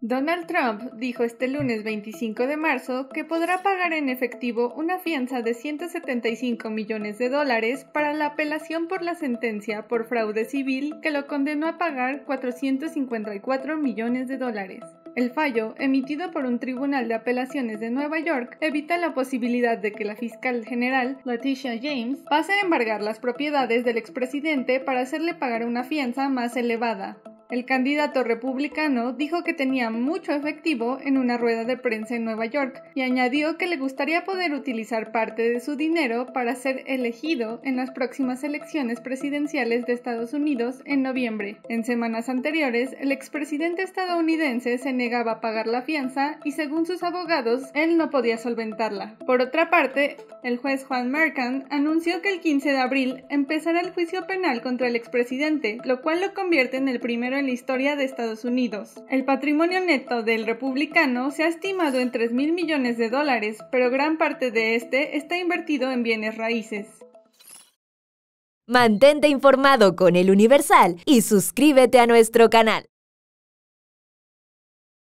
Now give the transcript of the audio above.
Donald Trump dijo este lunes 25 de marzo que podrá pagar en efectivo una fianza de 175 millones de dólares para la apelación por la sentencia por fraude civil que lo condenó a pagar 454 millones de dólares. El fallo, emitido por un tribunal de apelaciones de Nueva York, evita la posibilidad de que la fiscal general, Leticia James, pase a embargar las propiedades del expresidente para hacerle pagar una fianza más elevada. El candidato republicano dijo que tenía mucho efectivo en una rueda de prensa en Nueva York y añadió que le gustaría poder utilizar parte de su dinero para ser elegido en las próximas elecciones presidenciales de Estados Unidos en noviembre. En semanas anteriores, el expresidente estadounidense se negaba a pagar la fianza y según sus abogados, él no podía solventarla. Por otra parte, el juez Juan Mercant anunció que el 15 de abril empezará el juicio penal contra el expresidente, lo cual lo convierte en el primero en la historia de Estados Unidos. El patrimonio neto del republicano se ha estimado en 3 mil millones de dólares, pero gran parte de este está invertido en bienes raíces. Mantente informado con el Universal y suscríbete a nuestro canal.